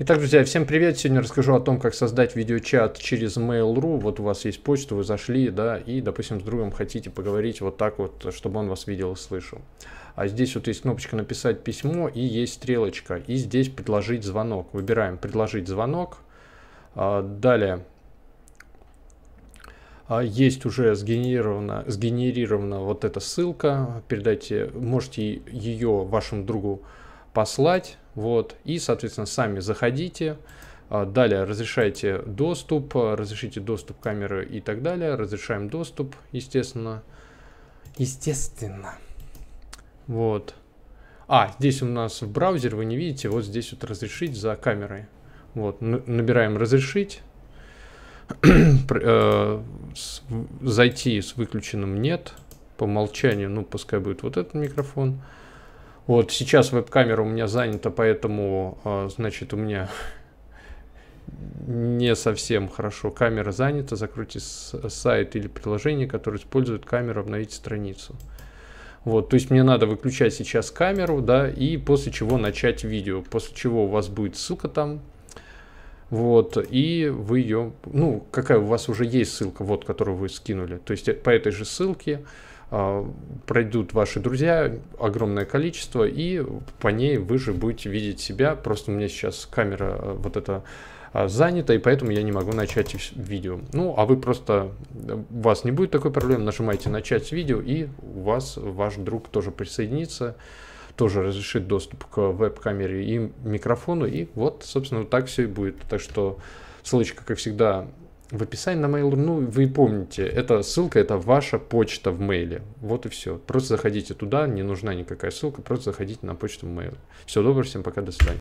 Итак, друзья, всем привет! Сегодня расскажу о том, как создать видеочат через Mail.ru. Вот у вас есть почта, вы зашли, да, и, допустим, с другом хотите поговорить вот так вот, чтобы он вас видел и слышал. А здесь вот есть кнопочка «Написать письмо» и есть стрелочка. И здесь «Предложить звонок». Выбираем «Предложить звонок». А, далее а, есть уже сгенерирована, сгенерирована вот эта ссылка. Передайте, можете ее вашему другу послать. Вот, и, соответственно, сами заходите. А, далее разрешайте доступ, разрешите доступ камеры и так далее. Разрешаем доступ, естественно. Естественно. Вот. А, здесь у нас в браузер, вы не видите, вот здесь вот разрешить за камерой. Вот, набираем разрешить. Э, зайти с выключенным нет. По умолчанию, ну, пускай будет вот этот микрофон. Вот сейчас веб-камера у меня занята, поэтому, а, значит, у меня не совсем хорошо камера занята. Закройте сайт или приложение, которое использует камеру, обновите страницу. Вот, то есть мне надо выключать сейчас камеру, да, и после чего начать видео. После чего у вас будет ссылка там, вот, и вы ее, ну, какая у вас уже есть ссылка, вот, которую вы скинули. То есть э, по этой же ссылке а, пройдут ваши друзья, огромное количество, и по ней вы же будете видеть себя. Просто у меня сейчас камера а, вот эта а, занята, и поэтому я не могу начать видео. Ну, а вы просто, э, у вас не будет такой проблемы, нажимайте «Начать видео», и у вас ваш друг тоже присоединится, тоже разрешит доступ к веб-камере и микрофону, и вот, собственно, вот так все и будет. Так что ссылочка, как всегда, в описании на Mail.ru, ну, вы помните, это ссылка, это ваша почта в мейле. Вот и все. Просто заходите туда, не нужна никакая ссылка, просто заходите на почту в мейл. Всего доброго, всем пока, до свидания.